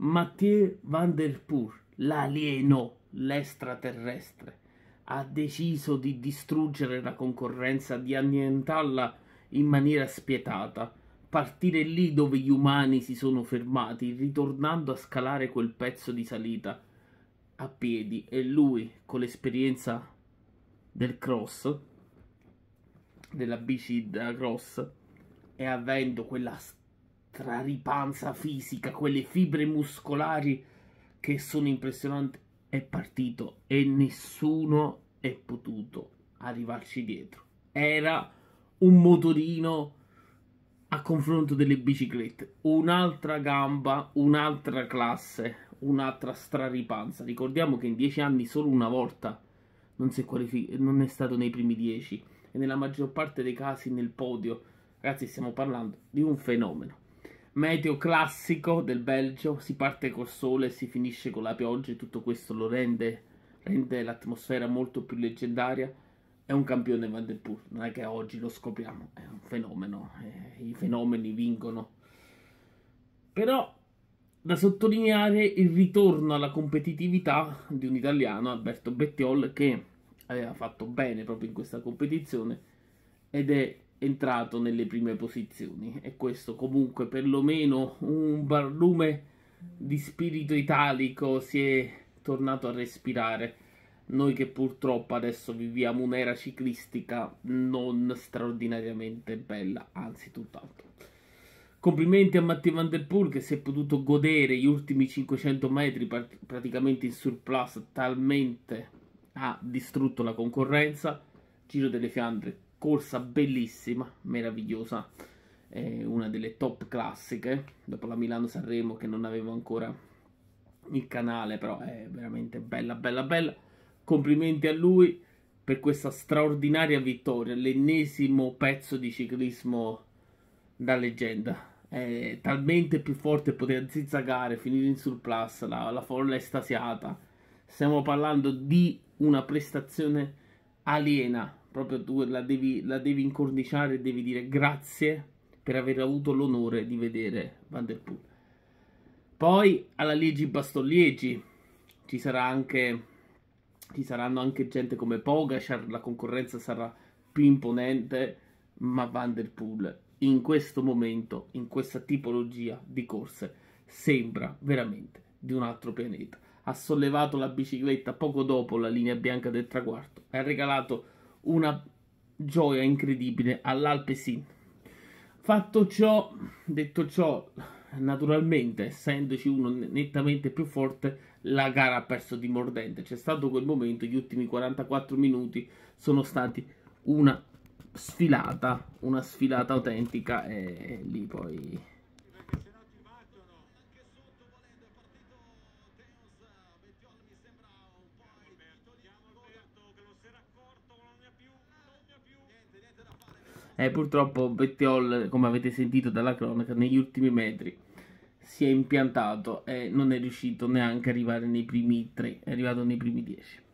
Mathieu Van Der Poor, l'alieno, l'extraterrestre, ha deciso di distruggere la concorrenza, di annientarla in maniera spietata, partire lì dove gli umani si sono fermati, ritornando a scalare quel pezzo di salita a piedi e lui con l'esperienza del cross della bici da cross e avendo quella traripanza fisica, quelle fibre muscolari che sono impressionanti, è partito e nessuno è potuto arrivarci dietro. Era un motorino a confronto delle biciclette, un'altra gamba, un'altra classe, un'altra straripanza. Ricordiamo che in dieci anni solo una volta non, non è stato nei primi dieci e nella maggior parte dei casi nel podio. Ragazzi, stiamo parlando di un fenomeno medio classico del Belgio, si parte col sole e si finisce con la pioggia e tutto questo lo rende, rende l'atmosfera molto più leggendaria. È un campione Van Der Poel, non è che oggi lo scopriamo, è un fenomeno, eh, i fenomeni vincono. Però da sottolineare il ritorno alla competitività di un italiano, Alberto Bettiol, che aveva eh, fatto bene proprio in questa competizione ed è entrato nelle prime posizioni e questo comunque perlomeno un barlume di spirito italico si è tornato a respirare noi che purtroppo adesso viviamo un'era ciclistica non straordinariamente bella anzi tutt'altro complimenti a Mattia Van Der Poel che si è potuto godere gli ultimi 500 metri praticamente in surplus talmente ha distrutto la concorrenza Giro delle Fiandre corsa bellissima, meravigliosa, eh, una delle top classiche, dopo la Milano-Sanremo che non avevo ancora il canale, però è veramente bella, bella, bella. Complimenti a lui per questa straordinaria vittoria, l'ennesimo pezzo di ciclismo da leggenda. È talmente più forte poter zizzagare, finire in surplus, la, la folla estasiata. Stiamo parlando di una prestazione aliena proprio tu la devi, la devi incorniciare e devi dire grazie per aver avuto l'onore di vedere Vanderpool. Poi alla Liegi Bastoliegi ci sarà anche ci saranno anche gente come Pogacar, la concorrenza sarà più imponente, ma Vanderpool in questo momento, in questa tipologia di corse, sembra veramente di un altro pianeta. Ha sollevato la bicicletta poco dopo la linea bianca del traguardo e ha regalato una gioia incredibile all'Alpesin. Fatto ciò, detto ciò, naturalmente, essendoci uno nettamente più forte, la gara ha perso di mordente. C'è stato quel momento, gli ultimi 44 minuti sono stati una sfilata, una sfilata autentica e, e lì poi Eh, purtroppo Bettiol, come avete sentito dalla cronaca, negli ultimi metri si è impiantato e non è riuscito neanche a arrivare nei primi 3, è arrivato nei primi 10.